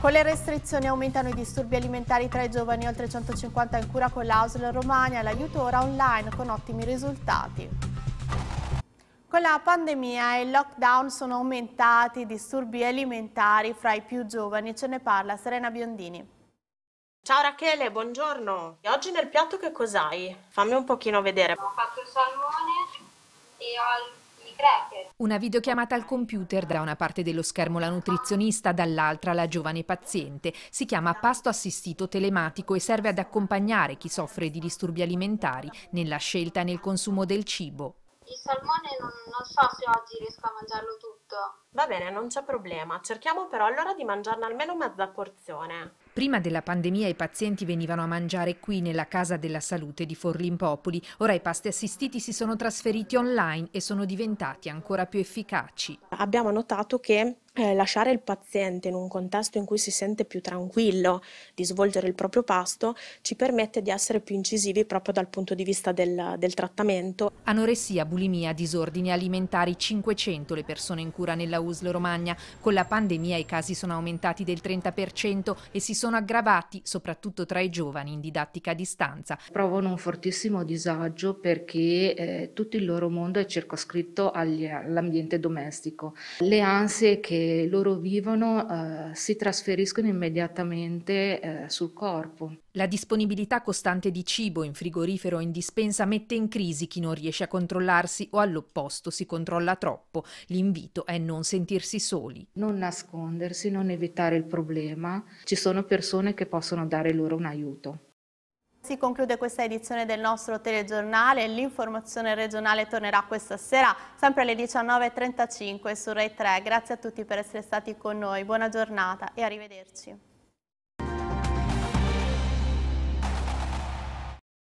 Con le restrizioni aumentano i disturbi alimentari tra i giovani, oltre 150 in cura con l'Ausl Romagna, l'aiuto ora online con ottimi risultati. Con la pandemia e il lockdown sono aumentati i disturbi alimentari fra i più giovani, ce ne parla Serena Biondini. Ciao Rachele, buongiorno. Oggi nel piatto che cos'hai? Fammi un pochino vedere. Ho fatto il salmone e ho il di cracker. Una videochiamata al computer, da una parte dello schermo la nutrizionista, dall'altra la giovane paziente. Si chiama pasto assistito telematico e serve ad accompagnare chi soffre di disturbi alimentari nella scelta e nel consumo del cibo. Il salmone non, non so se oggi riesco a mangiarlo tutto tutto. Va bene, non c'è problema. Cerchiamo però allora di mangiarne almeno mezza porzione. Prima della pandemia i pazienti venivano a mangiare qui nella Casa della Salute di Forlimpopoli, ora i pasti assistiti si sono trasferiti online e sono diventati ancora più efficaci. Abbiamo notato che eh, lasciare il paziente in un contesto in cui si sente più tranquillo di svolgere il proprio pasto ci permette di essere più incisivi proprio dal punto di vista del, del trattamento. Anoressia, bulimia, disordini alimentari, 500 le persone in cura nella USL Romagna. Con la pandemia i casi sono aumentati del 30% e si sono aggravati soprattutto tra i giovani in didattica a distanza. Provano un fortissimo disagio perché eh, tutto il loro mondo è circoscritto all'ambiente domestico. Le ansie che loro vivono eh, si trasferiscono immediatamente eh, sul corpo. La disponibilità costante di cibo in frigorifero o in dispensa mette in crisi chi non riesce a controllarsi o all'opposto si controlla troppo. L'invito è non sentirsi soli. Non nascondersi, non evitare il problema. Ci sono persone che possono dare loro un aiuto. Si conclude questa edizione del nostro telegiornale, l'informazione regionale tornerà questa sera sempre alle 19.35 su Rai 3. Grazie a tutti per essere stati con noi, buona giornata e arrivederci.